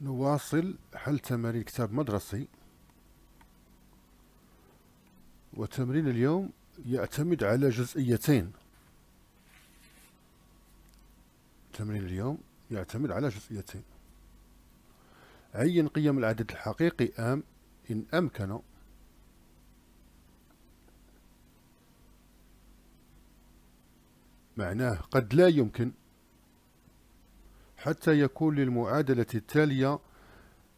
نواصل حل تمارين كتاب مدرسي وتمرين اليوم يعتمد على جزئيتين تمرين اليوم يعتمد على جزئيتين عين قيم العدد الحقيقي ام ان امكن معناه قد لا يمكن حتى يكون للمعادلة التالية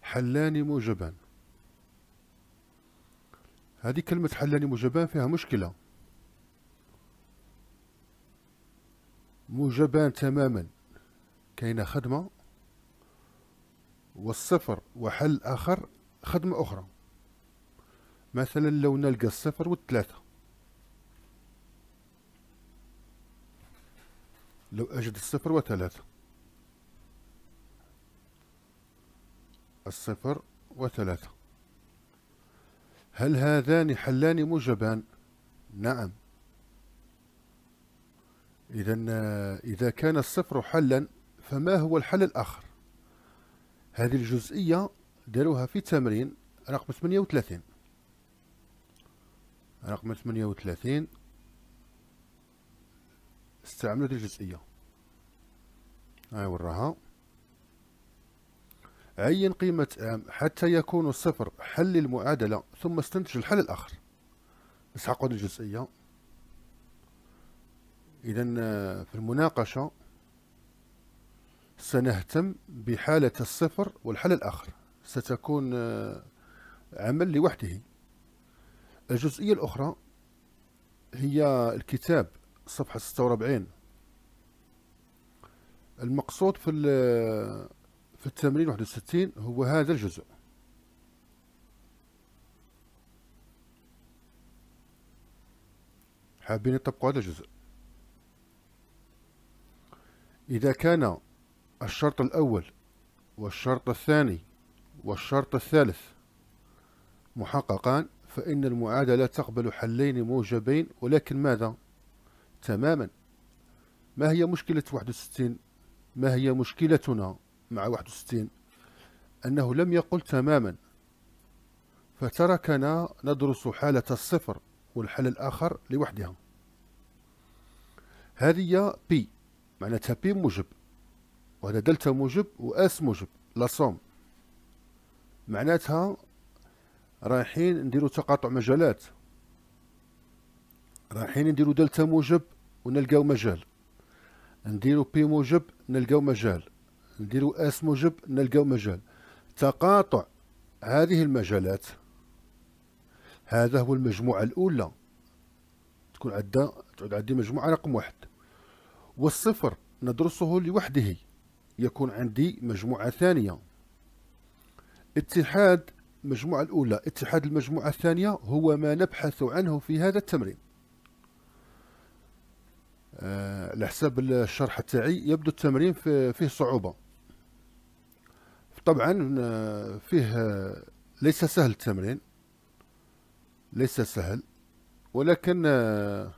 حلان موجبان هذه كلمة حلان موجبان فيها مشكلة موجبان تماما كاينة خدمة والصفر وحل آخر خدمة أخرى مثلا لو نلقى الصفر والثلاثة لو أجد الصفر وثلاثة الصفر وثلاثة هل هذان حلان موجبان نعم إذا إذا كان الصفر حلا فما هو الحل الآخر هذه الجزئية داروها في تمرين رقم 38 رقم 38 استعملت الجزئية هاي وراها عين قيمة ام حتى يكون الصفر حل المعادلة ثم استنتج الحل الآخر نسحق الجزئية إذا آه، في المناقشة سنهتم بحالة الصفر والحل الآخر ستكون آه، عمل لوحده الجزئية الأخرى هي الكتاب صفحة 46 المقصود في آه، في التمرين 61 هو هذا الجزء حابين يطبقوا هذا الجزء إذا كان الشرط الأول والشرط الثاني والشرط الثالث محققان فإن المعادلة تقبل حلين موجبين ولكن ماذا؟ تماما ما هي مشكلة 61 ما هي مشكلتنا مع 61 أنه لم يقل تماما فتركنا ندرس حالة الصفر والحل الآخر لوحدها هذه بي معناتها بي موجب وهذا دلتا موجب وأس موجب لاصوم معناتها رايحين نديرو تقاطع مجالات رايحين نديرو دلتا موجب ونلقاو مجال نديرو بي موجب نلقاو مجال نديروا اس موجب نلقاو مجال تقاطع هذه المجالات هذا هو المجموعة الأولى تكون عندها تعود عندي مجموعة رقم واحد والصفر ندرسه لوحده يكون عندي مجموعة ثانية اتحاد المجموعة الأولى اتحاد المجموعة الثانية هو ما نبحث عنه في هذا التمرين آه، على حساب الشرح تاعي يبدو التمرين فيه صعوبة طبعا آه، فيه آه، ليس سهل التمرين ليس سهل ولكن آه،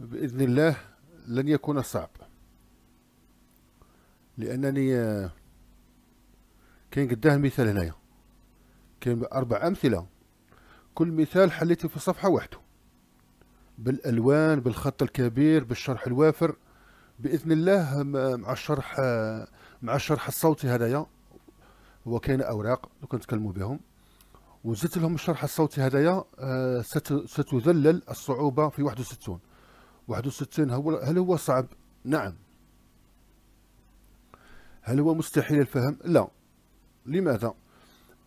بإذن الله لن يكون صعب لأنني كاين قداه مثال هنايا كاين أربع أمثلة كل مثال حليته في صفحة وحده بالألوان بالخط الكبير بالشرح الوافر بإذن الله مع الشرح مع الشرح الصوتي هذايا هو كاين اوراق اللي كنتكلموا بهم وزدت لهم الشرح الصوتي هذايا آه، ستذلل الصعوبه في 61 61 هو هل هو صعب؟ نعم هل هو مستحيل الفهم؟ لا لماذا؟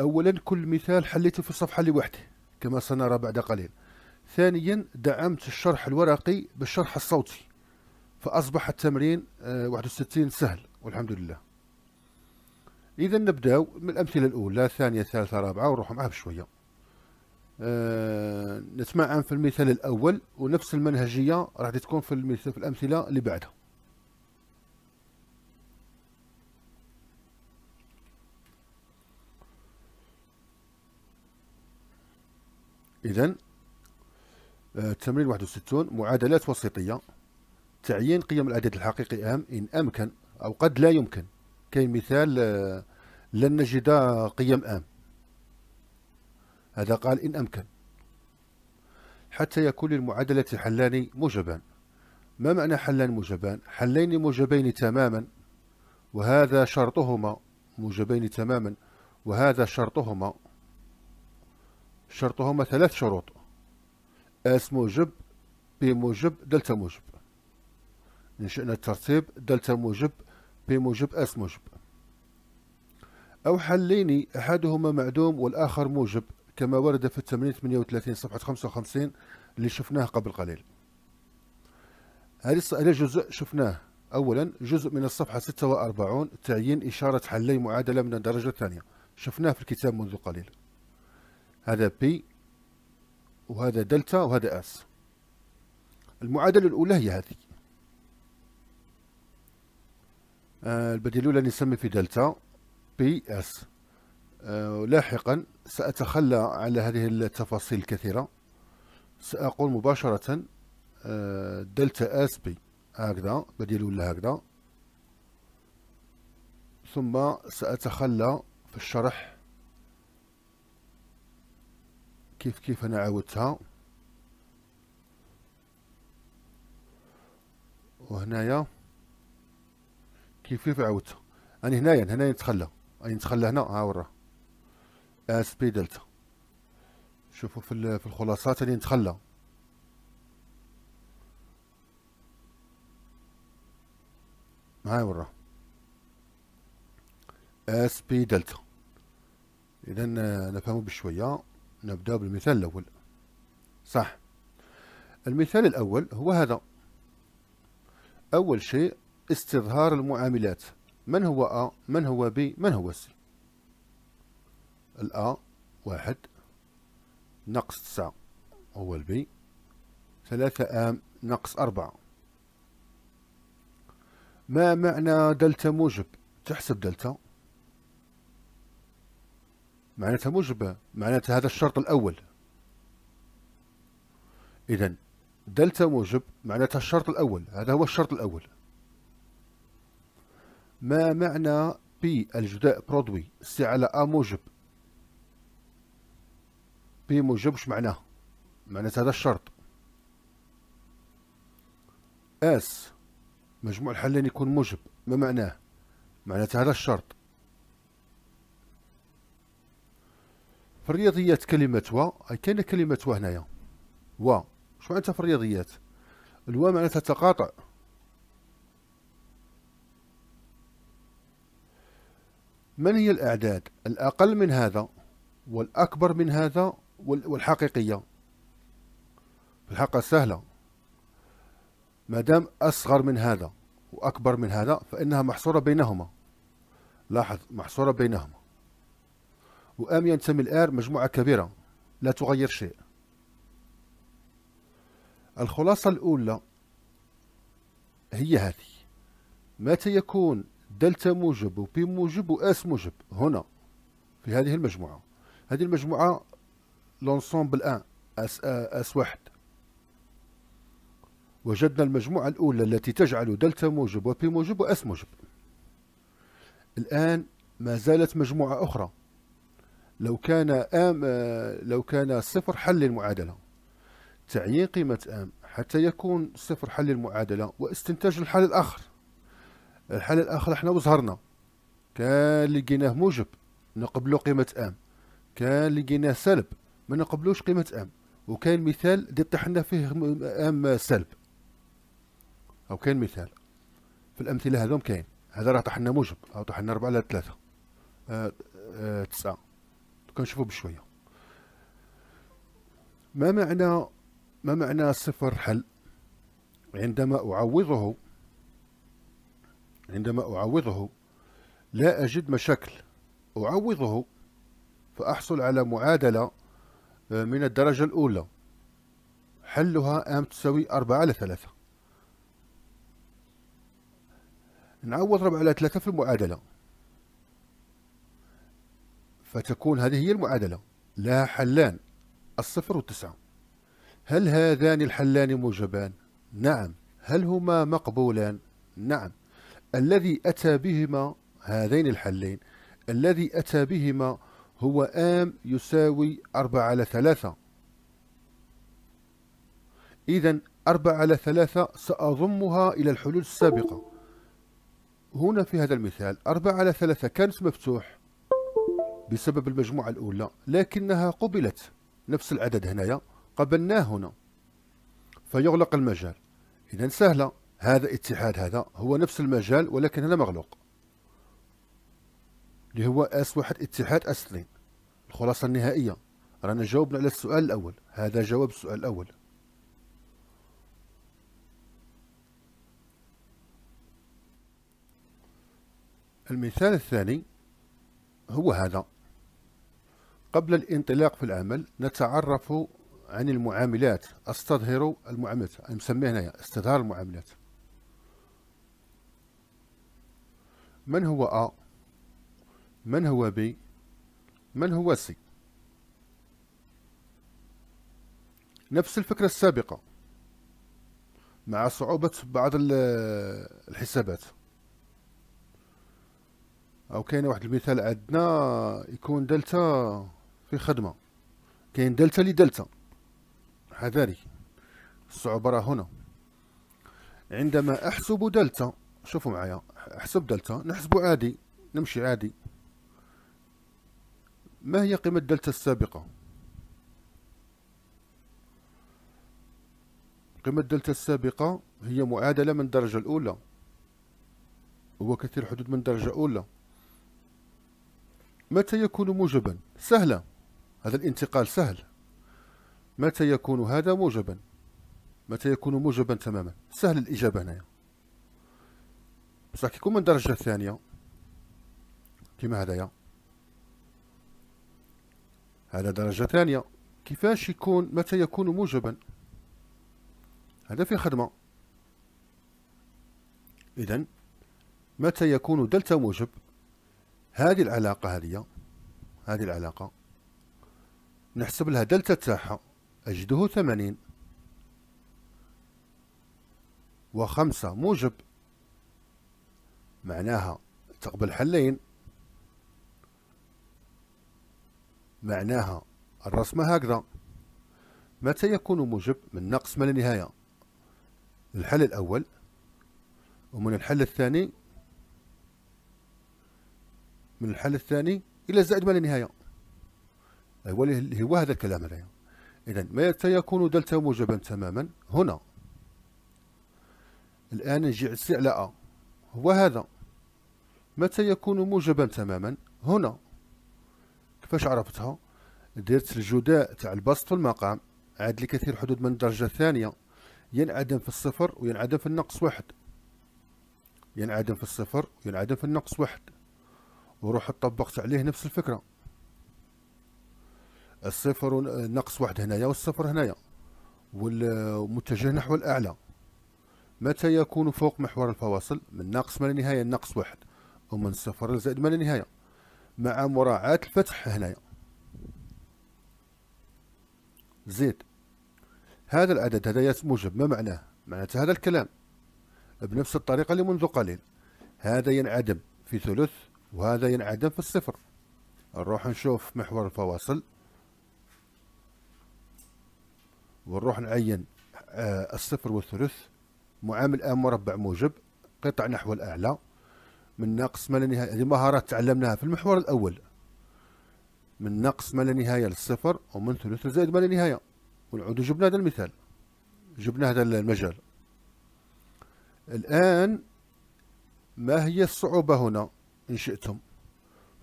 اولا كل مثال حليته في الصفحه لوحده كما سنرى بعد قليل ثانيا دعمت الشرح الورقي بالشرح الصوتي فاصبح التمرين 61 آه، سهل والحمد لله إذا نبداو من الأمثلة الأولى الثانية الثالثة الرابعة ونروحوا معاه بشوية. أه نتمعن في المثال الأول ونفس المنهجية راح تكون في, المثال في الأمثلة اللي بعدها. إذا آه، التمرين 61 معادلات وسيطية تعيين قيم العدد الحقيقي أم إن أمكن أو قد لا يمكن كاين مثال آه، لن نجد قيم آم هذا قال إن أمكن حتى يكون للمعادلة حلان موجبان ما معنى حلان موجبان حلين موجبين تماما وهذا شرطهما موجبين تماما وهذا شرطهما شرطهما ثلاث شروط اس موجب بي موجب دلتا موجب إن شئنا الترتيب دلتا موجب بموجب اس موجب أو حلين أحدهما معدوم والآخر موجب كما ورد في التمرين 38 صفحة 55 اللي شفناه قبل قليل هذا جزء شفناه أولا جزء من الصفحة 46 تعيين إشارة حلي معادلة من الدرجة الثانية شفناه في الكتاب منذ قليل هذا بي وهذا دلتا وهذا اس المعادلة الأولى هي هذه آه، البديل الأولى نسمي في دلتا بي اس آه، لاحقا سأتخلى على هذه التفاصيل الكثيرة سأقول مباشرة آه، دلتا اس بي هكذا بديل ولا هكذا ثم سأتخلى في الشرح كيف كيف أنا عاودتها وهنايا كيف كيف عاودت انا هنايا هنايا نتخلى اي نتخلى هنا ها ورا اس آه، بي دلتا شوفوا في في الخلاصات اللي نتخلى ها ورا اس آه، بي دلتا اذا آه، نفهموا بشويه نبدا بالمثال الاول صح المثال الاول هو هذا اول شيء استظهار المعاملات من هو أ من هو ب من هو سي الأ واحد ناقص تسعة هو البي ثلاثة أم ناقص أربعة ما معنى دلتا موجب تحسب دلتا معناتها موجبة معناتها هذا الشرط الأول إذا دلتا موجب معناتها الشرط الأول هذا هو الشرط الأول ما معنى بي الجداء برودوي على أ موجب بي موجب وش معناه معناتها هذا الشرط اس مجموع الحلين يكون موجب ما معناه معناته هذا الشرط في الرياضيات كلمة و كاينة كلمة و هنايا و شو معناتها في الرياضيات الوا معناتها تقاطع من هي الأعداد الأقل من هذا والأكبر من هذا والحقيقية الحقيقة سهلة ما دام أصغر من هذا وأكبر من هذا فإنها محصورة بينهما لاحظ محصورة بينهما وآم ينتمي الآر مجموعة كبيرة لا تغير شيء الخلاصة الأولى هي هذه متى يكون دلتا موجب وبي موجب واس موجب هنا في هذه المجموعة هذه المجموعة لونسومبل ان اس اس واحد وجدنا المجموعة الأولى التي تجعل دلتا موجب وبي موجب وأس موجب الآن ما زالت مجموعة أخرى لو كان ام آه، لو كان صفر حل للمعادلة تعيين قيمة ام حتى يكون صفر حل للمعادلة واستنتاج الحل الآخر الحل الاخر حنا وزهرنا كان اللي لقيناه موجب نقبلو قيمه ام كان اللي لقيناه سلب ما نقبلوش قيمه ام وكاين مثال دي طحنا فيه ام سلب او كاين مثال في الامثله هذوم كاين هذا راه طحنا موجب او طحنا ربعة على ثلاثة أه أه تسعة كنشوفو بشوية ما معنى ما معنى صفر حل عندما أعوضه عندما أعوضه لا أجد مشاكل أعوضه فأحصل على معادلة آه، من الدرجة الأولى حلها أم تساوي أربعة على ثلاثة نعوض ربع على ثلاثة في المعادلة فتكون هذه هي المعادلة لها حلان الصفر والتسعة هل هذان الحلان موجبان؟ نعم هل هما مقبولان؟ نعم الذي أتى بهما هذين الحلين الذي أتى بهما هو آم يساوي أربعة على ثلاثة إذا أربعة على ثلاثة سأضمها إلى الحلول السابقة هنا في هذا المثال أربعة على ثلاثة كانت مفتوح بسبب المجموعة الأولى لكنها قبلت نفس العدد هنايا قبلناه هنا فيغلق المجال إذا سهلة هذا اتحاد هذا هو نفس المجال ولكن هنا مغلوق اللي هو اس واحد اتحاد اس اثنين الخلاصه النهائيه رانا جاوبنا على السؤال الاول هذا جواب السؤال الاول المثال الثاني هو هذا قبل الانطلاق في العمل نتعرف عن المعاملات استظهر المعاملات مسميه هنايا استظهار المعاملات من هو أ من هو ب من هو سي نفس الفكرة السابقة مع صعوبة بعض الحسابات أو كاين واحد المثال عندنا يكون دلتا في خدمة كاين دلتا لدلتا حذاري الصعوبة راه هنا عندما أحسب دلتا شوفوا معايا حسب دلتا نحسبه عادي نمشي عادي ما هي قيمة دلتا السابقة قيمة دلتا السابقة هي معادلة من درجة الأولى هو كثير حدود من درجة أولى متى يكون موجبا سهلة هذا الانتقال سهل متى يكون هذا موجبا متى يكون موجبا تماما سهل الإجابة هنا بصح كيكون من الدرجه الثانيه كيما هدايا هذا درجه ثانيه كيفاش يكون متى يكون موجبا هذا في خدمه اذا متى يكون دلتا موجب هذه العلاقه هذه هذه العلاقه نحسب لها دلتا تاعها اجده ثمانين وخمسة موجب معناها تقبل حلين معناها الرسمة هكذا متى يكون موجب من نقص ما لا الحل الأول ومن الحل الثاني من الحل الثاني إلى زائد ما لا نهاية أيوة هو هذا الكلام هذا إذا متى يكون دلتا موجبا تماما هنا الآن نجي على أ هو هذا متى يكون موجبا تماما هنا كيفاش عرفتها درت الجداء تاع البسط في المقام عاد لي كثير حدود من الدرجة الثانية ينعدم في الصفر وينعدم في النقص واحد ينعدم في الصفر وينعدم في النقص واحد وروح طبقت عليه نفس الفكرة الصفر نقص واحد هنايا والصفر هنايا والمتجه نحو الأعلى متى يكون فوق محور الفواصل من ناقص ما نهايه ناقص واحد ومن الصفر لزائد ما لا نهايه مع مراعاه الفتح هنايا زيد هذا العدد هذا موجب ما معناه معناته هذا الكلام بنفس الطريقه اللي منذ قليل هذا ينعدم في ثلث وهذا ينعدم في الصفر نروح نشوف محور الفواصل ونروح نعين آه، الصفر والثلث معامل ام آه، مربع موجب قطع نحو الاعلى من ناقص ما لا نهاية هذه مهارات تعلمناها في المحور الأول من ناقص ما لا نهاية للصفر ومن ثلث زائد ما لا نهاية ونعود جبنا هذا المثال جبنا هذا المجال الآن ما هي الصعوبة هنا إن شئتم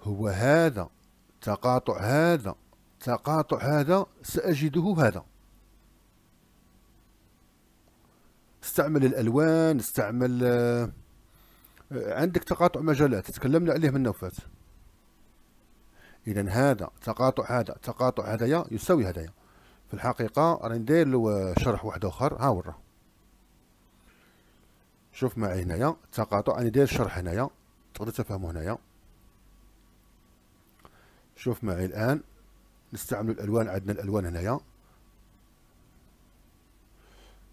هو هذا تقاطع هذا تقاطع هذا سأجده هذا استعمل الألوان استعمل عندك تقاطع مجالات تكلمنا عليه من نوفات اذا هذا تقاطع هذا تقاطع هذايا يساوي هذايا في الحقيقه راني ندير له شرح واحد اخر ها ورا شوف معي هنايا تقاطع راني داير شرح هنايا تقدر تفهمه هنايا شوف معي الان نستعمل الالوان عندنا الالوان هنايا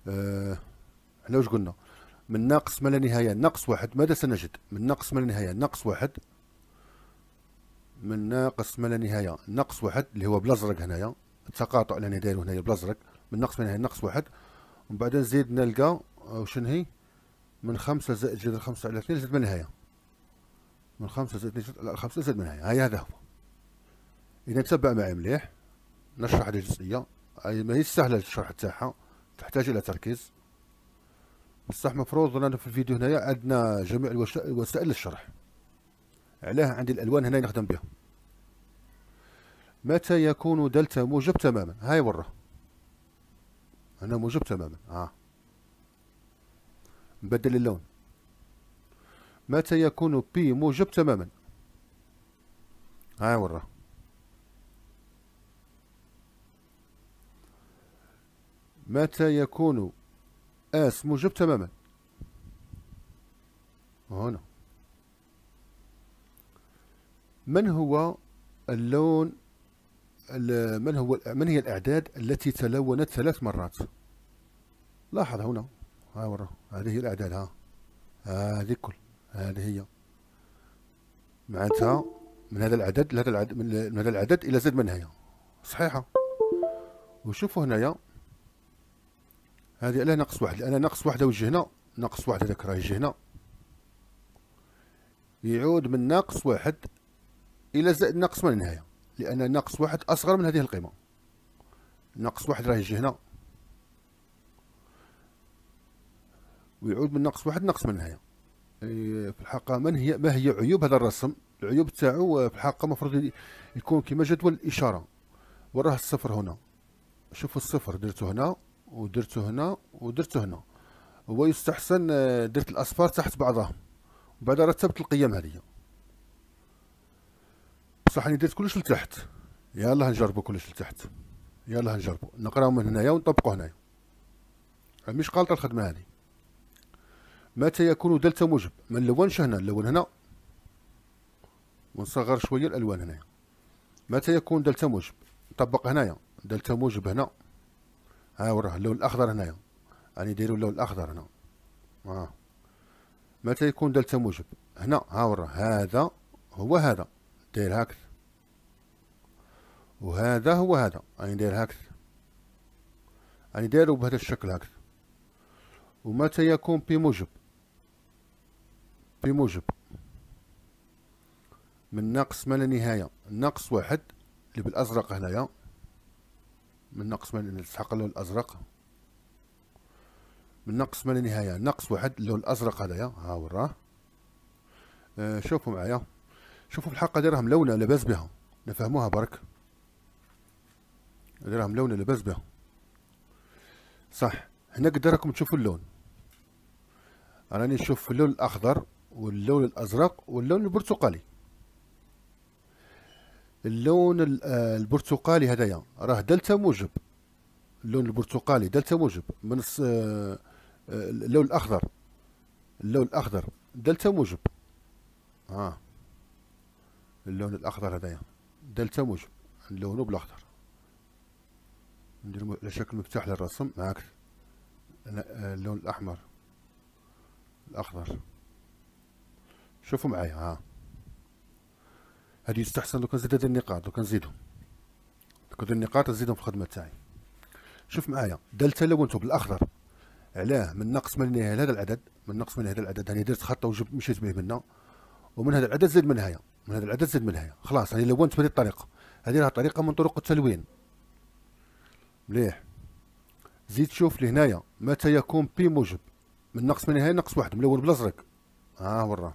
أه احنا واش قلنا من ناقص ما لا نهاية ناقص واحد ماذا سنجد من ناقص ما لا نهاية ناقص واحد من ناقص ما لا نهاية ناقص واحد اللي هو بلازرق هنايا التقاطع اللي انا دايره هنايا بلازرق من ناقص ما لا نهاية ناقص واحد ومن بعد نزيد نلقى شنو هي من خمسة زائد جذر خمسة على اثنين زائد ما نهاية من خمسة زائد اثنين على خمسة زائد ما نهاية هاي هذا هو إذا تبع معي مليح نشرح هذه الجزئية ما ماهيش سهلة الشرح تاعها تحتاج إلى تركيز بصح مفروض انا في الفيديو هنايا عندنا جميع الوسائل للشرح علاه عندي الالوان هنا نخدم بها متى يكون دلتا موجب تماما هاي ورا هنا موجب تماما اه نبدل اللون متى يكون بي موجب تماما هاي ورا متى يكون آه، اس موجب تماما هنا من هو اللون من هو من هي الاعداد التي تلونت ثلاث مرات لاحظ هنا ها ورا هذه هي الاعداد ها هذه كل هذه هي معناتها من هذا العدد لهذا العدد من هذا العدد الى زد منها صحيحه وشوفوا هنايا هذه لا ناقص واحد لان ناقص واحد وجه هنا ناقص واحد هذاك راه يجي هنا يعود من ناقص واحد الى زائد ناقص ما النهايه لان ناقص واحد اصغر من هذه القيمه ناقص واحد راه يجي هنا ويعود من ناقص واحد ناقص من النهايه في الحقيقه من هي ما هي عيوب هذا الرسم العيوب تاعو آه، في الحقيقه المفروض يكون كما جدول الاشاره وراه الصفر هنا شوفوا الصفر درته هنا ودرته هنا ودرته هنا هو يستحسن آه، درت الأصفار تحت بعضهم وبعدها رتبت القيم هذه بصح راني درت كلش لتحت يلا نجربو كلش لتحت يلا نجربو نقراو من هنايا ونطبقو هنايا مش قالت الخدمة هذه متى يكون دلتا موجب ما نلونش هنا نلون هنا ونصغر شوية الألوان هنايا متى يكون دلتا موجب نطبق هنايا دلتا موجب هنا ها وراه اللون الاخضر هنايا راني دايرو اللون الاخضر هنا اه متى يكون دلتا موجب هنا ها وراه هذا هو هذا داير هكذا وهذا هو هذا راني داير هكذا راني دايرو بهذا الشكل هكذا ومتى يكون بي موجب بي موجب من ناقص ما لا نهايه ناقص واحد اللي بالازرق هنايا من ناقص ما نلتحق اللون الازرق من ناقص ما لا نهايه ناقص واحد اللون الازرق هذايا ها وراه راه شوفوا معايا شوفوا الحلقه دايرها ملونه لاباس بها نفهموها برك دايرها ملونه لاباس بها صح هنا قد راكم تشوفوا اللون راني نشوف اللون الاخضر واللون الازرق واللون البرتقالي اللون آه، البرتقالي هذايا راه دلتا موجب اللون البرتقالي دلتا موجب من آه، آه، اللون الاخضر اللون الاخضر دلتا موجب اه اللون الاخضر هذايا دلتا موجب نلونو بالاخضر ندير على شكل مفتاح للرسم هاك اللون الاحمر الاخضر شوفوا معايا ها هذه يستحسن لو كان زادت النقاط لو كان زيدهم لو النقاط نزيدهم في الخدمه تاعي شوف معايا دا لونتو بالاخضر علاه من نقص من هذا العدد من نقص من هذا العدد هاني درت خطه وجبت مشيت به منا ومن هذا العدد زيد من هايا من هذا العدد زيد من هايا خلاص هاني لونت بهذه الطريقه هذه راه طريقه من طرق التلوين مليح زيد شوف لهنايا متى يكون بي موجب من نقص من هاي نقص واحد ملون بالازرق ها آه وراه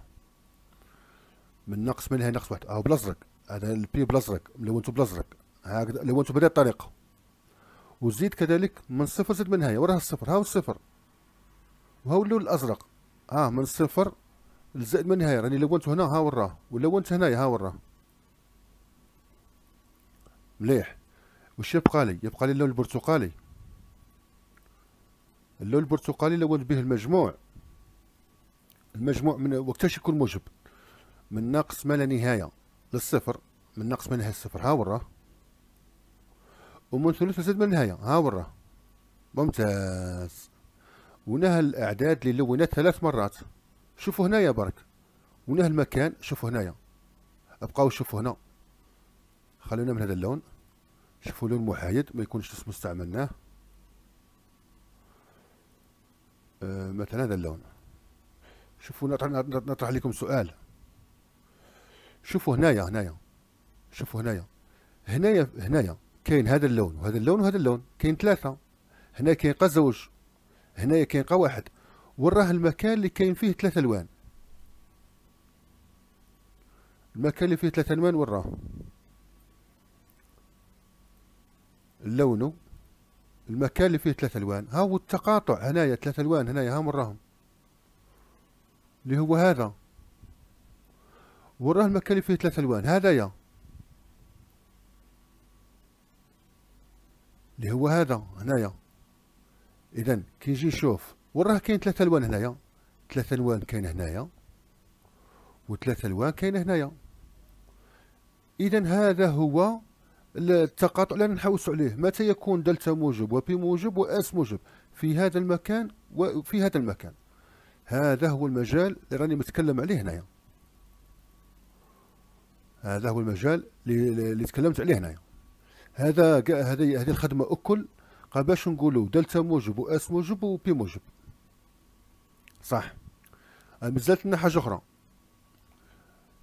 من نقص منها نقص واحد او بالازرق هذا البي بالازرق لونتو بالازرق هكذا لونتو بهذه الطريقه وزيد كذلك من صفر زد من وراها وراه الصفر هاو الصفر وهاو اللون الازرق ها آه من الصفر زائد من هاي راني يعني لونت هنا ها وراه ولونت هنايا ها وراه مليح وش يبقى لي يبقى لي اللون البرتقالي اللون البرتقالي لونت به المجموع المجموع من وقتاش يكون موجب من ناقص ما لا نهاية للصفر من ناقص ما لا نهاية للصفر ها وراه ومن ثلث وزاد من النهاية ها وراه ممتاز ونها الأعداد اللي لونت ثلاث مرات شوفوا هنايا برك ونها المكان شوفوا هنايا ابقاو شوفوا هنا خلونا من هذا اللون شوفوا لون محايد ما يكونش اسمه استعملناه أه مثلا هذا اللون شوفوا نطرح, نطرح لكم سؤال شوفوا هنايا هنايا شوفوا هنايا هنايا هنايا كاين هذا اللون وهذا اللون وهذا اللون كاين ثلاثه هنا كاين قا زوج هنايا كاين قا واحد وراه المكان اللي كاين فيه ثلاثه الوان المكان اللي فيه ثلاثه الوان وراه لونه المكان اللي فيه ثلاثة الوان ها هو التقاطع هنايا ثلاثة الوان هنايا ها وراهم اللي هو هذا وراه المكان اللي فيه ثلاث الوان هذايا اللي هو هذا هنايا اذا كي نجي نشوف وراه كاين ثلاث الوان هنايا ثلاث الوان كاين هنايا وثلاث الوان كاين هنايا اذا هذا هو التقاطع اللي نحوس عليه متى يكون دلتا موجب وبي موجب واس موجب في هذا المكان وفي هذا المكان هذا هو المجال اللي راني متكلم عليه هنايا هذا هو المجال اللي تكلمت عليه هنايا هذا هذه هذه الخدمه اكل قباش نقولوا دلتا موجب واس موجب وبي موجب صح مازالت لنا حاجه اخرى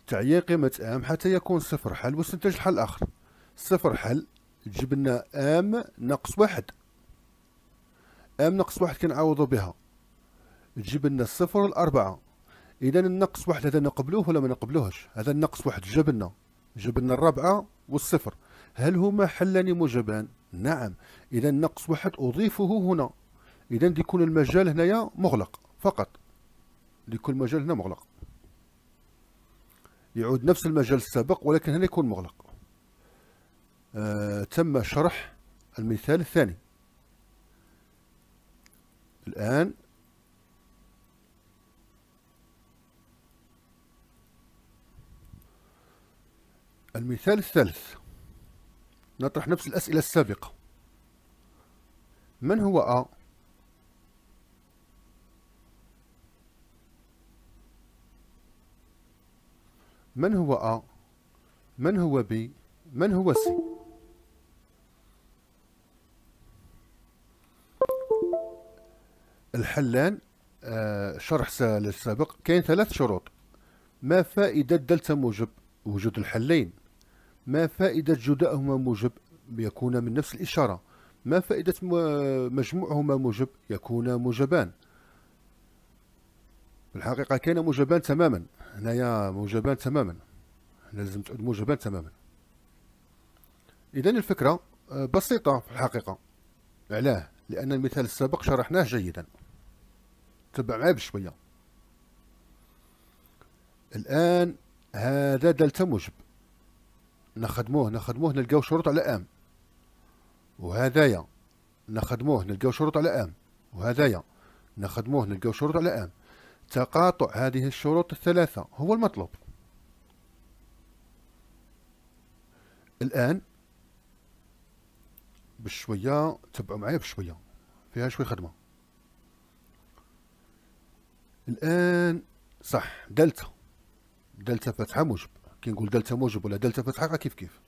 تعيين قيمه ام حتى يكون صفر حل واستنتج الحل الاخر صفر حل تجيب لنا ام ناقص واحد ام ناقص واحد كنعوضو بها تجيب لنا الصفر الاربعه اذا النقص واحد هذا نقبلوه ولا ما نقبلوهش هذا النقص واحد جبلنا جبلنا الرابعه والصفر هل هما حلان موجبان نعم اذا نقص واحد اضيفه هنا اذا يكون المجال هنايا مغلق فقط يكون المجال هنا مغلق يعود نفس المجال السابق ولكن هنا يكون مغلق آه تم شرح المثال الثاني الآن المثال الثالث نطرح نفس الأسئلة السابقة من هو أ؟ من هو أ؟ من هو بي؟ من هو سي؟ الحلان آه شرح السابق كاين ثلاث شروط ما فائدة دلتا موجب وجود الحلين ما فائدة جدائهما موجب يكون من نفس الإشارة ما فائدة مجموعهما موجب يكون موجبان الحقيقة كان موجبان تماما هنايا موجبان تماما هنا لازم تعود موجبان تماما إذا الفكرة آه، بسيطة في الحقيقة علاه لأن المثال السابق شرحناه جيدا تبع معاه بشوية الآن هذا دلتا موجب نخدموه نخدموه نلقاو شروط على ام وهذايا نخدموه نلقاو شروط على ام وهذايا نخدموه نلقاو شروط على ام تقاطع هذه الشروط الثلاثة هو المطلوب الآن بشوية تبعوا معايا بشوية فيها شوي خدمة الآن صح دلتا دلتا فتحة موجب كي نقول دلتا موجب ولا دلتا فتحه راه كيف كيف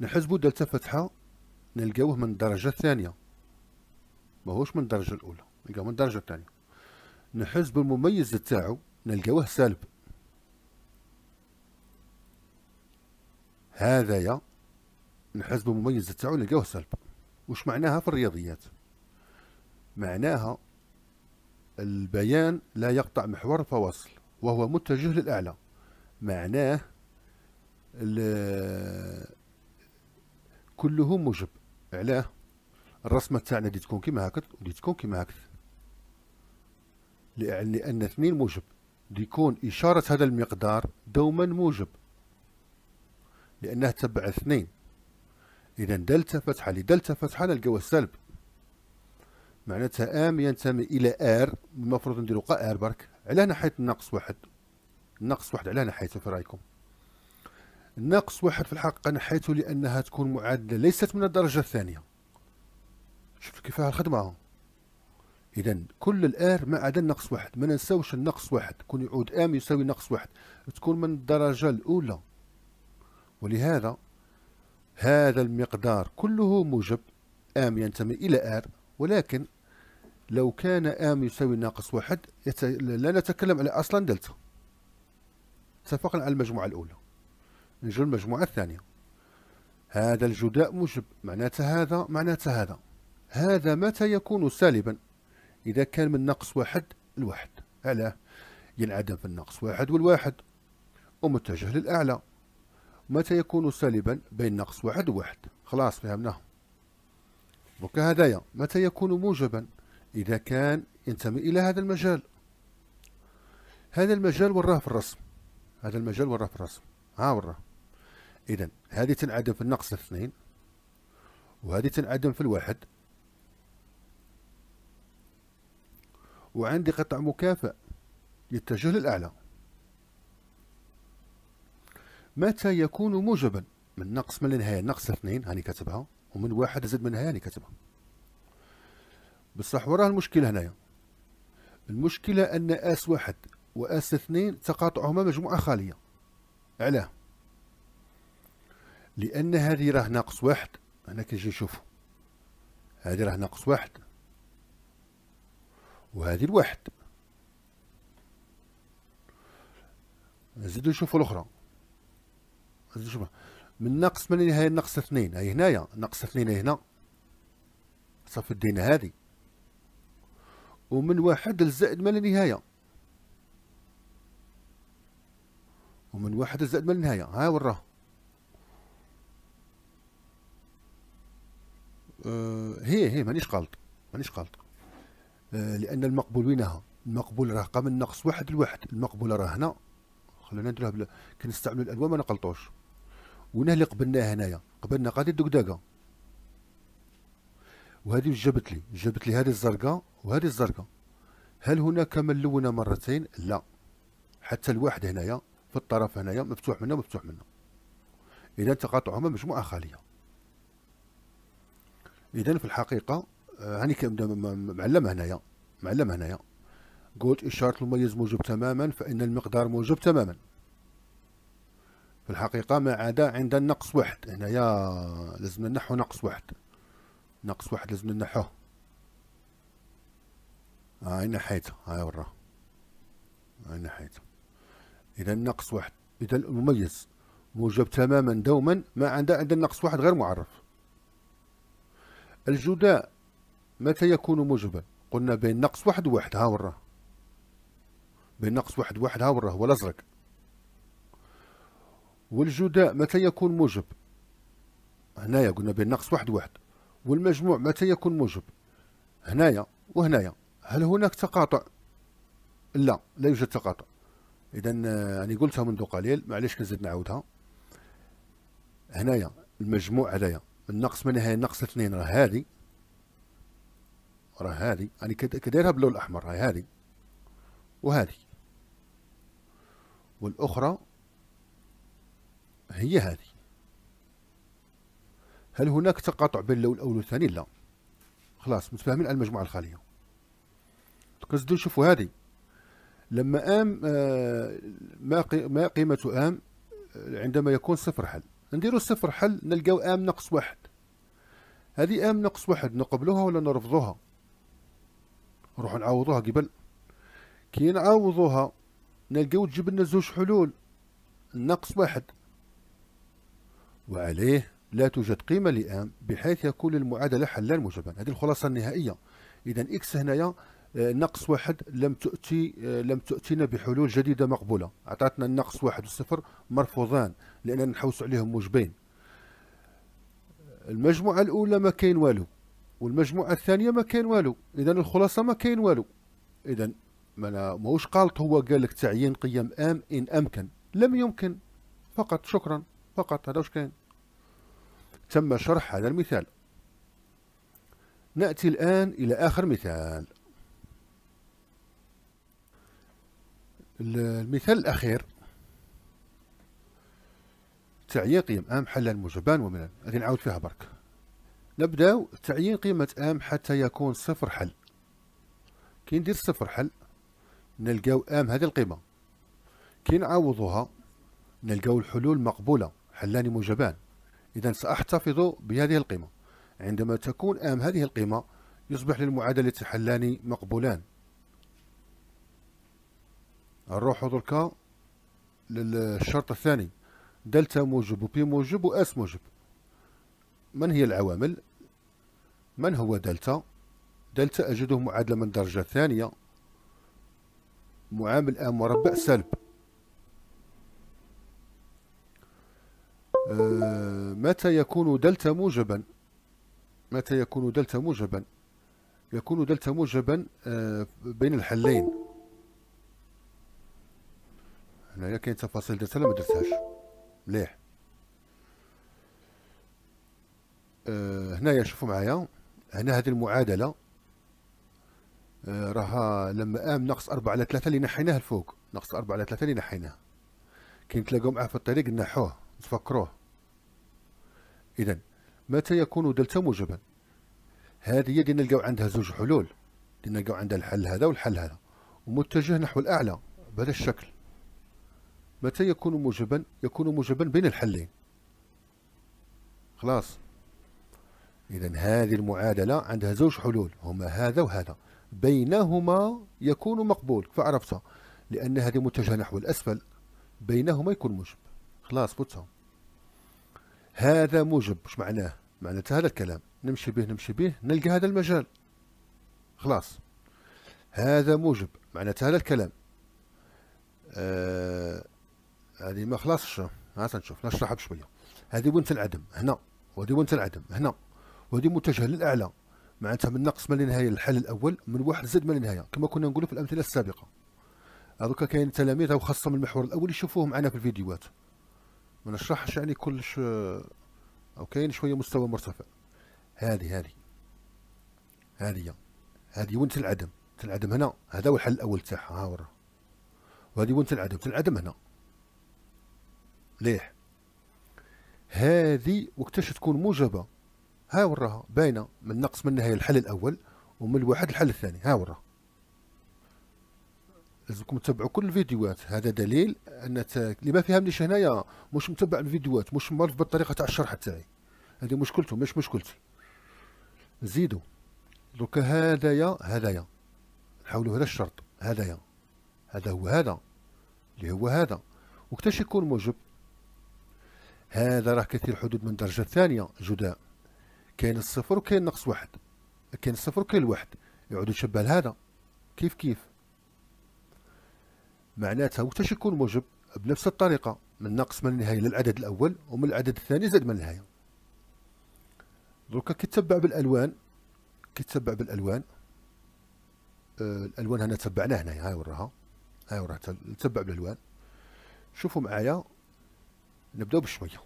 نحسبو دلتا فتحه نلقاوه من الدرجه الثانيه ماهوش من الدرجه الاولى نلقاوه من الدرجه الثانيه نحسبو المميز تاعو نلقاوه سالب هذايا نحسبو المميز تاعو نلقاوه سالب وش معناها في الرياضيات معناها البيان لا يقطع محور الفواصل وهو متجه للأعلى معناه كله موجب علاه الرسمه تاعنا دي تكون كيما هكا دي تكون كيما هكا لان اثنين موجب يكون اشاره هذا المقدار دوما موجب لانه تبع اثنين اذا دلتا فتحه لدلتا فتحه نلقاو السلب معناتها ام ينتمي الى ار المفروض نديرو قا ار برك علاه ناحيه ناقص واحد ناقص واحد على نحيته إيه في رايكم ناقص واحد في الحقيقه نحيته لانها تكون معادله ليست من الدرجه الثانيه شوف كيفاه الخدمه اذا كل الار ما عدا نقص واحد ما ننساوش الناقص واحد كون يعود ام يساوي ناقص واحد تكون من الدرجه الاولى ولهذا هذا المقدار كله موجب ام ينتمي الى ار ولكن لو كان ام يساوي ناقص واحد لا نتكلم على اصلا دلتا اتفقنا على المجموعة الأولى نجي للمجموعة الثانية هذا الجداء موجب معناته هذا معناته هذا هذا متى يكون سالبا إذا كان من نقص واحد الواحد علاه ينعدم في النقص واحد والواحد ومتجه للأعلى متى يكون سالبا بين نقص واحد وواحد خلاص فهمناه دوكا هذايا متى يكون موجبا إذا كان ينتمي إلى هذا المجال هذا المجال وراه في الرسم هذا المجال وراه في الرسم ها وراه اذا هذه تنعدم في النقص الاثنين وهذه تنعدم في الواحد وعندي قطع مكافئ يتجه للأعلى متى يكون موجبا من نقص من النهاية نقص اثنين هاني كاتبها ومن واحد زد من النهاية هاني كاتبها بصح وراه المشكلة هنايا المشكلة أن آس واحد وأس اثنين تقاطعهما مجموعة خالية علاه لأن هذه راه ناقص واحد هنا كنجي نشوفو هذه راه ناقص واحد وهذه الواحد نزيدو نشوفو الأخرى نزيدو نشوفو من ناقص من هي ناقص اثنين هاي هنايا ناقص اثنين هنا صافي دينا هذه ومن واحد لزائد ما لا نهايه ومن واحد الزائد من النهاية ها وراه أه هي هي مانيش غلط مانيش غلط أه لأن المقبول وينها المقبول راه قام النقص واحد لواحد المقبول راه هنا خلينا نديروها بلا كنستعملو الألوان ما نقلطوش وهنا اللي قبلناها هنايا قبلنا قادي الدكداكة وهذه جابت لي جابت لي هذه الزرقاء وهذه الزرقاء هل هناك من لون مرتين لا حتى الواحد هنايا في الطرف هنايا مفتوح منه ومفتوح منه اذا تقاطعهما مجموعه خاليه اذا في الحقيقه آه، هاني كنبدا معلم هنايا معلم هنايا قلت اشاره المميز موجب تماما فان المقدار موجب تماما في الحقيقة ما عدا عند النقص واحد هنايا لازم ننحو نقص واحد نقص واحد لازم ننحوه هاي نحيته هاي وراه هاي نحيته إذا نقص واحد إذا المميز موجب تماما دوما ما عنده عند النقص واحد غير معرف الجداء متى يكون موجبا قلنا بين نقص واحد وواحد ها وراه بين نقص واحد وواحد ها وراه هو الأزرق والجداء متى يكون موجب هنايا قلنا بين نقص واحد واحد والمجموع متى يكون موجب هنايا وهنايا هل هناك تقاطع لا لا يوجد تقاطع اذا آه، يعني قلتها منذ قليل معليش نزيد نعاودها هنايا المجموع هذايا النقص من هي نقص اثنين راه هذه راه هذه يعني كدايرها باللون الاحمر هاي هذه وهذه والاخرى هي هذه هل هناك تقاطع بين اللون الاول والثاني لا خلاص متفاهمين على المجموعه الخاليه تقصدوا نشوفوا هذه لما ام آه، ما ما قيمه ام عندما يكون صفر حل نديرو صفر حل نلقاو ام ناقص واحد هذه ام ناقص واحد نقبلوها ولا نرفضوها نروحو نعوضوها قبل كي نعوضوها نلقاو تجيب لنا زوج حلول ناقص واحد وعليه لا توجد قيمة لآم بحيث يكون المعادلة حلان موجبا هذه الخلاصة النهائية إذا إكس هنايا آه، نقص واحد لم تؤتي آه، لم تؤتينا بحلول جديده مقبوله اعطتنا النقص واحد وصفر مرفوضان لاننا نحوس عليهم موجبين المجموعه الاولى ما كاين والو والمجموعه الثانيه ما كاين والو اذا الخلاصه ما كاين والو اذا ما ماهوش قالت هو قال لك تعيين قيم ام ان امكن لم يمكن فقط شكرا فقط هذا واش كاين تم شرح هذا المثال ناتي الان الى اخر مثال المثال الأخير تعيين قيم ام حلا موجبان ومن غادي نعاود فيها برك نبداو تعيين قيمة أم حتى يكون صفر حل كي ندير صفر حل نلقاو أم هذه القيمة كي نعوضوها نلقاو الحلول مقبولة حلان موجبان إذا سأحتفظ بهذه القيمة عندما تكون أم هذه القيمة يصبح للمعادلة حلان مقبولان نروح دركا للشرط الثاني دلتا موجب وبي موجب واس موجب من هي العوامل من هو دلتا دلتا أجده معادلة من درجة ثانية معامل أ مربع سالب آه، متى يكون دلتا موجبا متى يكون دلتا موجبا يكون دلتا موجبا آه، بين الحلين هنايا كاين تفاصيل درتها انا ما درتهاش مليح أه هنايا شوفوا معايا هنا هذه المعادله أه راها لما ام ناقص 4 على 3 اللي نحيناه الفوق ناقص 4 على 3 اللي نحيناه كي نتلاقاو معاه في الطريق نحوه نتفكروه اذا متى يكون دلتا موجبا هذه هي اللي نلقاو عندها زوج حلول اللي نلقاو عندها الحل هذا والحل هذا ومتجه نحو الاعلى بهذا الشكل متى يكون موجبا يكون موجبا بين الحلين خلاص إذا هذه المعادلة عندها زوج حلول هما هذا وهذا بينهما يكون مقبول فعرفتها لأن هذه متجهة نحو الأسفل بينهما يكون موجب خلاص فوتها هذا موجب واش معناه معناته هذا الكلام نمشي به نمشي به نلقى هذا المجال خلاص هذا موجب معناته هذا الكلام آه هذه ما خلاصش ها تنشوف نشرحها بشويه هذه بنت العدم هنا وهذه بنت العدم هنا وهذه متجهه للاعلى معناتها من نقص ما لنهايه الحل الاول من واحد زد ما لنهايه كما كنا نقولوا في الامثله السابقه هذوك كاين تلاميذ خاصه من المحور الاول يشوفوه معنا في الفيديوهات ما نشرحش يعني كلش او كاين شويه مستوى مرتفع هذه هذه هذه هذه وين تنعدم تنعدم هنا هذا هو الحل الاول تاعها ها ورا وهذه ونت العدم تنعدم هنا مليح هذه وقتاش تكون موجبه ها وراها باينه من نقص من هي الحل الاول ومن الواحد الحل الثاني ها وراها لازمكم تتبعوا كل الفيديوهات هذا دليل ان اللي ما فهمنيش هنايا مش متبع الفيديوهات مش مرض بالطريقه تاع الشرح تاعي هذه مشكلته مش مشكلتي زيدوا دوكا هذايا هذايا نحولو هذا الشرط هذايا هذا هو هذا اللي هو هذا وقتاش يكون موجب هذا راه كثير حدود من درجة ثانية جداء كاين الصفر وكاين نقص واحد كاين الصفر وكاين الواحد يعود يشبه لهذا كيف كيف معناتها وقتاش يكون موجب بنفس الطريقة من ناقص من النهاية للعدد الأول ومن العدد الثاني زاد من النهاية دروكا كيتبع بالألوان كيتبع بالألوان آه الألوان هنا تبعناه هنايا هاي وراها هاي وراها تبع بالألوان شوفوا معايا نبدأ بشوية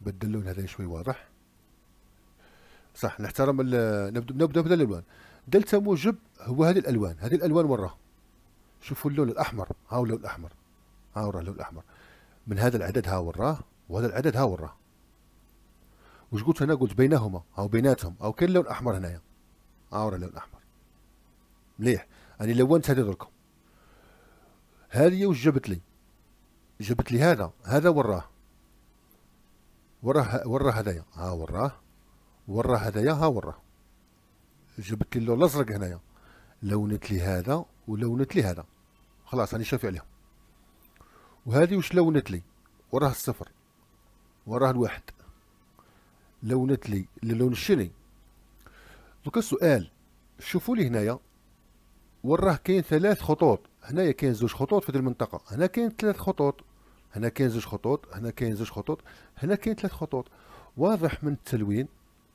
بدل اللون هذا شوي واضح صح نحترم نبدأ نبدأ بهذا الألوان دلتا موجب هو هذه الألوان هذه الألوان وراه شوفوا اللون الأحمر ها هو اللون الأحمر ها هو اللون الأحمر من هذا العدد ها وراه وهذا العدد ها وراه واش قلت هنا قلت بينهما او بيناتهم او كاين لون احمر هنايا ها راه اللون الأحمر مليح انا لونت هذه دركم هذه وش جبت لي جبت لي هذا هذا وراه وراه وراه هذايا ها وراه وراه هذايا ها وراه جبت لي اللون الازرق هنايا لونت لي هذا ولونت لي هذا خلاص راني شافي عليهم وهذه واش لونت لي وراه الصفر وراه الواحد لونت لي للون الشني دوكا السؤال شوفوا لي هنايا وراه كاين ثلاث خطوط هنايا كاين زوج خطوط في هذه المنطقه هنا كاين ثلاث خطوط هنا كاين زوج خطوط هنا كاين زوج خطوط هنا كاين ثلاث خطوط واضح من التلوين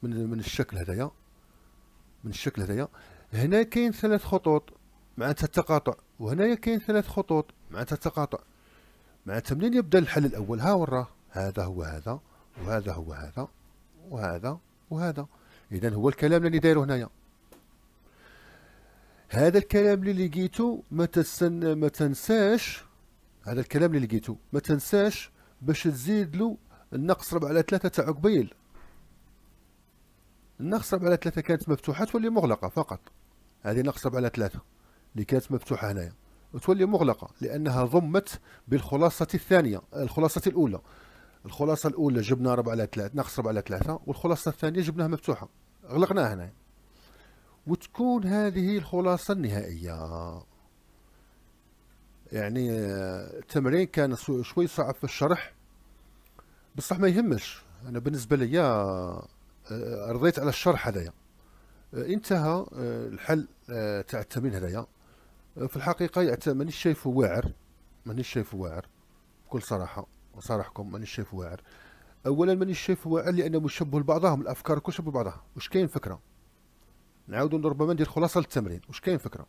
من من الشكل هذايا من الشكل هذايا هنا كاين ثلاث خطوط معناتها التقاطع وهنايا كاين ثلاث خطوط معناتها التقاطع معناتها منين يبدا الحل الاول ها وراه هذا هو هذا وهذا هو هذا وهذا وهذا اذا هو الكلام اللي دايره هنايا هذا الكلام اللي لقيتو ما تنساش هذا الكلام اللي لقيتو ما تنساش باش تزيد له النقص 4 على 3 تاع عقبيل النقص 4 على 3 كانت مفتوحه تولي مغلقه فقط هذه ناقص 4 على 3 اللي كانت مفتوحه هنايا وتولي مغلقه لانها ضمت بالخلاصه الثانيه الخلاصه الاولى الخلاصه الاولى جبنا 4 على 3 ناقص 4 على 3 والخلاصه الثانيه جبناها مفتوحه غلقناها هنا وتكون هذه الخلاصه النهائيه يعني التمرين كان شوي صعب في الشرح بصح ما يهمش انا بالنسبه ليا آه، رضيت على الشرح هذايا آه، انتهى آه، الحل تاع التمرين هذايا في الحقيقه مانيش شايفه واعر مانيش شايفه واعر بكل صراحه وصراحكم مانيش شايفه واعر اولا مانيش شايفه واعر لان مشبه لبعضهم الافكار كل شبه بعضها واش كاين فكره نعاودو ربما ندير خلاصه للتمرين واش كاين فكره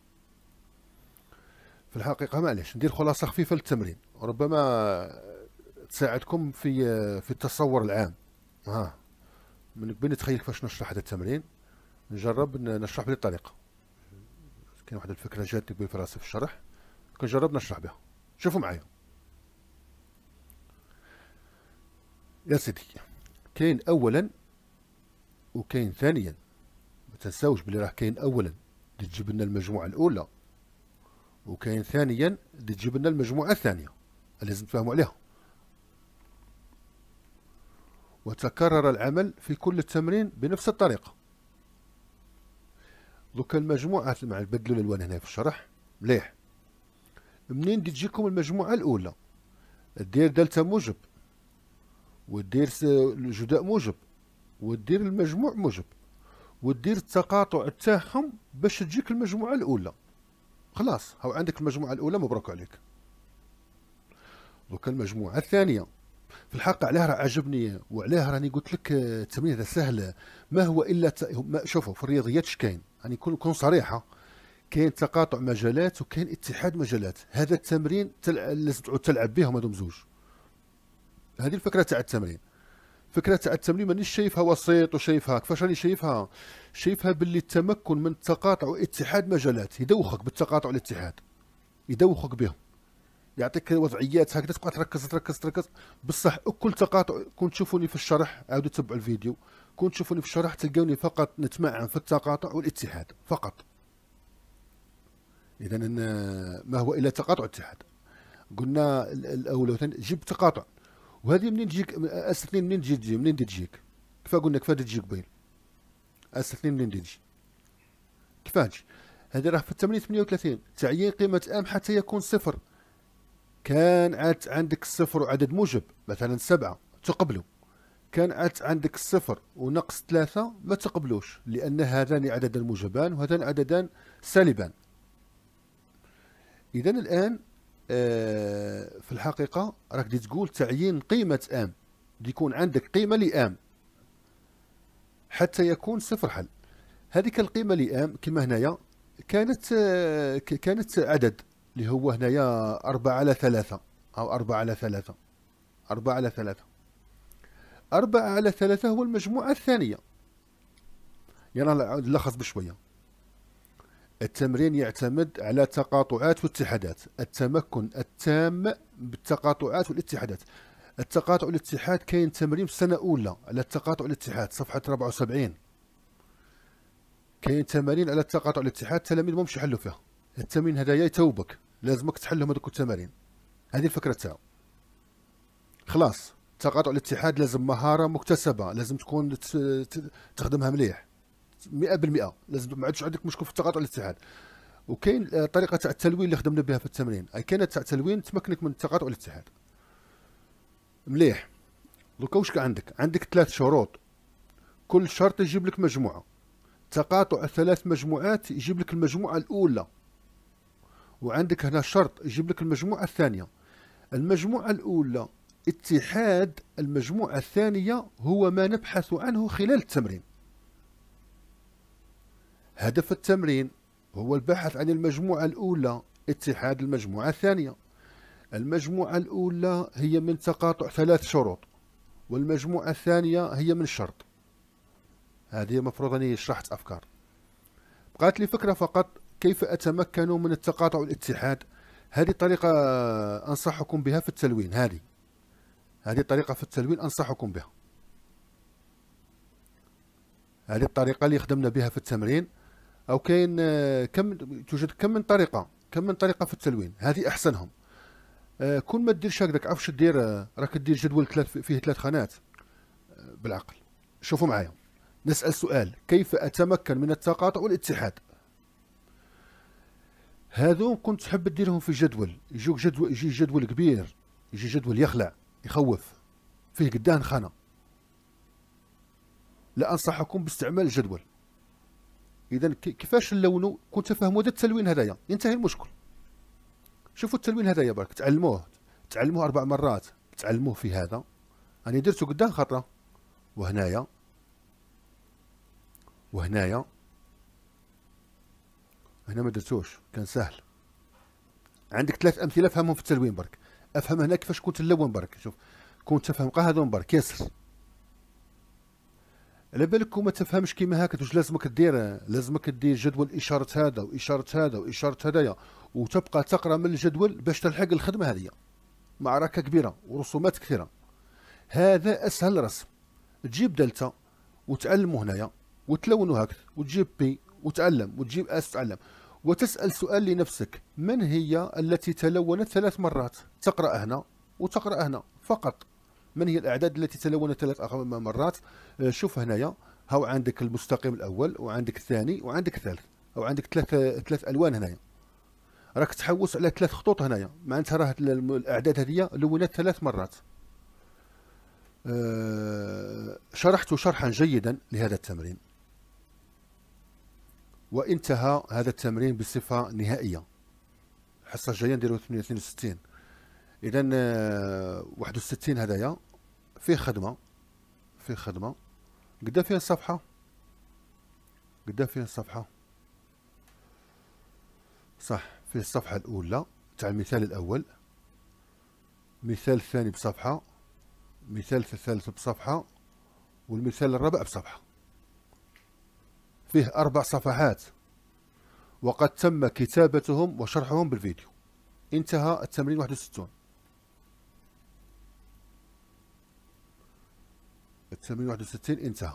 في الحقيقه معليش ندير خلاصه خفيفه للتمرين ربما تساعدكم في في التصور العام ها من قبل نتخيل كيفاش نشرح هذا التمرين نجرب نشرح بهذه الطريقه كاين واحد الفكره جاتني في راسي في الشرح كنجرب نشرح بها شوفوا معايا يا سيدي كاين اولا وكاين ثانيا ما تنساوش بلي راه كاين اولا اللي تجيب لنا المجموعه الاولى وكاين ثانيا اللي تجيب لنا المجموعه الثانيه اللي لازم نتفاهموا عليها وتكرر العمل في كل التمرين بنفس الطريقه دوكا المجموعه مع نبدلو الالوان هنا في الشرح مليح منين دي تجيكم المجموعه الاولى دير دلتا موجب ودير الجداء موجب ودير المجموع موجب ودير التقاطع تاعهم باش تجيك المجموعه الاولى خلاص هو عندك المجموعه الاولى مبروك عليك دوكا المجموعه الثانيه في الحق علاه راه عجبني وعلاه راني قلت لك آه، التمرين هذا سهل ما هو الا ت... ما شوفوا في الرياضيات اش كاين راني يعني نكون نكون صريحه كاين تقاطع مجالات وكاين اتحاد مجالات هذا التمرين تل... لازم تعود تلعب بهم هذوم زوج هذه الفكره تاع التمرين فكره تاع التمرين مانيش شايفها وسيط وشايفها كيفاش راني شايفها شايفها باللي التمكن من تقاطع واتحاد مجالات يدوخك بالتقاطع والاتحاد يدوخك بهم يعطيك وضعيات هكذا تبقى تركز تركز تركز بصح كل تقاطع كون تشوفوني في الشرح عاودوا تبعوا الفيديو كون تشوفوني في الشرح تلقوني فقط نتمعن في التقاطع والاتحاد فقط اذا ما هو الا تقاطع واتحاد قلنا الاولى جيب تقاطع وهذه منين تجيك اس اثنين منين تجي تجي منين تجيك كيف قلنا كيف تجي قبيل اس اثنين منين تجي كيف تجي هذه راه في ثمانية وثلاثين تعيين قيمة ام حتى يكون صفر كان عاد عندك الصفر وعدد موجب مثلا سبعة تقبلو كان عاد عندك الصفر ونقص ثلاثة ما تقبلوش لأن هذان عددان موجبان وهذان عددان سالبان إذا الآن آه، في الحقيقه راك دي تقول تعيين قيمه ام دي يكون عندك قيمه لام حتى يكون صفر حل هذيك القيمه لام كما هنايا كانت آه، كانت عدد اللي هو هنايا 4 على 3 او 4 على 3 4 على 3 4 على 3 هو المجموعه الثانيه يلا يعني نلخص بشويه التمرين يعتمد على تقاطعات واتحادات التمكن التام بالتقاطعات والاتحادات التقاطع والاتحاد كاين تمرين في سنه اولى على التقاطع والاتحاد صفحه 74 كاين تمارين على التقاطع والاتحاد التلاميذ ماهمش يحلوا فيها التمرين هذايا يتوبك لازمك تحلهم هذوك التمارين هذه الفكره تاعو خلاص تقاطع الاتحاد لازم مهاره مكتسبه لازم تكون تخدمها مليح 100% لازم ما عادش عندك مشكل في التقاطع والاتحاد وكاين آه، طريقه تاع التلوين اللي خدمنا بها في التمرين اي كانت تاع التلوين تمكنك من التقاطع والاتحاد مليح دوكا واش عندك عندك ثلاث شروط كل شرط يجيب لك مجموعه تقاطع ثلاث مجموعات يجيب لك المجموعه الاولى وعندك هنا شرط يجيب لك المجموعه الثانيه المجموعه الاولى اتحاد المجموعه الثانيه هو ما نبحث عنه خلال التمرين هدف التمرين هو البحث عن المجموعة الأولى اتحاد المجموعة الثانية المجموعة الأولى هي من تقاطع ثلاث شروط والمجموعة الثانية هي من شرط هذه مفروض أني شرحت أفكار بقات لي فكرة فقط كيف أتمكن من التقاطع والاتحاد هذه طريقة أنصحكم بها في التلوين هذه هذه الطريقة في التلوين أنصحكم بها هذه الطريقة اللي خدمنا بها في التمرين او كاين كم توجد كم من طريقه كم من طريقه في التلوين هذه احسنهم آه، كون ما ديرش هكذاك عرف شو دير آه، راك دير جدول ثلاث فيه ثلاث خانات آه، بالعقل شوفوا معايا نسال سؤال كيف اتمكن من التقاطع والاتحاد هذو كنت تحب ديرهم في جدول يجوك جدول يجي جدول كبير يجي جدول يخلع يخوف فيه قداه خانه لا انصحكم باستعمال الجدول اذا كيفاش نلونوا كون تفهموا هذا التلوين هذايا ينتهي المشكل شوفوا التلوين هذايا برك تعلموه تعلموه اربع مرات تعلموه في هذا انا درتو قدام خطره وهنايا وهنايا هنا ما درتوش كان سهل عندك ثلاث امثله فهمهم في التلوين برك افهم هنا كيفاش كنت نلون برك شوف كنت تفهم قا هذو برك ياسر على بالك وما تفهمش كيما هكا واش لازمك دير لازمك دير جدول اشاره هذا واشاره هذا واشاره هذايا وتبقى تقرا من الجدول باش تلحق الخدمه هذه معركه كبيره ورسومات كثيره هذا اسهل رسم تجيب دلتا وتعلمه هنايا وتلونه هكذا وتجيب بي وتعلم وتجيب اس تعلم وتسال سؤال لنفسك من هي التي تلونت ثلاث مرات تقرا هنا وتقرا هنا فقط من هي الاعداد التي تلونت ثلاث امام مرات آه، شوف هنايا هاو عندك المستقيم الاول وعندك الثاني وعندك الثالث او عندك ثلاث ثلاث الوان هنايا راك تحوس على ثلاث خطوط هنايا معناتها راه الاعداد هذه لونت ثلاث مرات آه، شرحت شرحا جيدا لهذا التمرين وانتهى هذا التمرين بصفه نهائيه الحصه الجايه نديرو 62 اذا 61 هذايا في خدمة في خدمة قدا فيها الصفحة قدا فيها الصفحة صح فيه الصفحة الأولى تاع المثال الأول المثال الثاني بصفحة المثال الثالث بصفحة والمثال الرابع بصفحة فيه أربع صفحات وقد تم كتابتهم وشرحهم بالفيديو انتهى التمرين 61 1961 انتهى